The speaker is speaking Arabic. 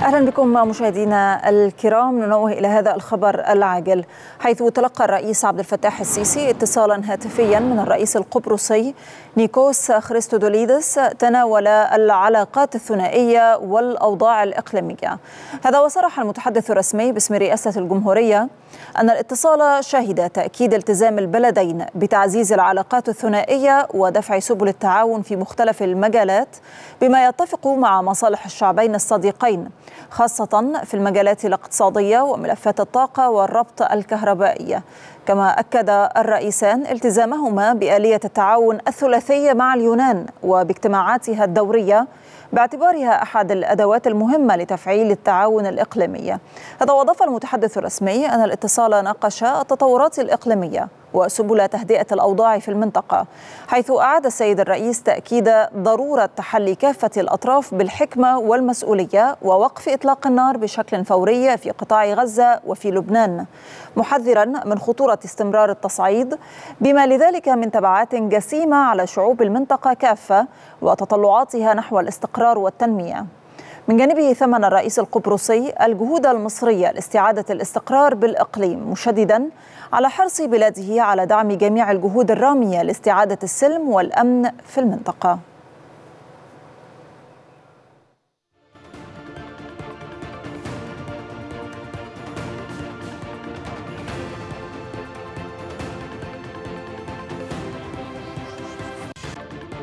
اهلا بكم مشاهدينا الكرام ننوه الى هذا الخبر العاجل حيث تلقى الرئيس عبد الفتاح السيسي اتصالا هاتفيا من الرئيس القبرصي نيكوس خريستودوليدس تناول العلاقات الثنائيه والاوضاع الاقليميه هذا وصرح المتحدث الرسمي باسم رئاسه الجمهوريه أن الاتصال شهد تأكيد التزام البلدين بتعزيز العلاقات الثنائية ودفع سبل التعاون في مختلف المجالات بما يتفق مع مصالح الشعبين الصديقين خاصة في المجالات الاقتصادية وملفات الطاقة والربط الكهربائي كما أكد الرئيسان التزامهما بآلية التعاون الثلاثية مع اليونان وباجتماعاتها الدورية باعتبارها أحد الأدوات المهمة لتفعيل التعاون الإقليمي هذا وأضاف المتحدث الرسمي أن الاتصال ناقش التطورات الإقليمية وسبل تهدئة الأوضاع في المنطقة حيث أعاد السيد الرئيس تأكيد ضرورة تحلي كافة الأطراف بالحكمة والمسؤولية ووقف إطلاق النار بشكل فوري في قطاع غزة وفي لبنان محذرا من خطورة استمرار التصعيد بما لذلك من تبعات جسيمة على شعوب المنطقة كافة وتطلعاتها نحو الاستقرار والتنمية من جانبه ثمن الرئيس القبرصي الجهود المصرية لاستعادة الاستقرار بالإقليم مشددا على حرص بلاده على دعم جميع الجهود الرامية لاستعادة السلم والأمن في المنطقة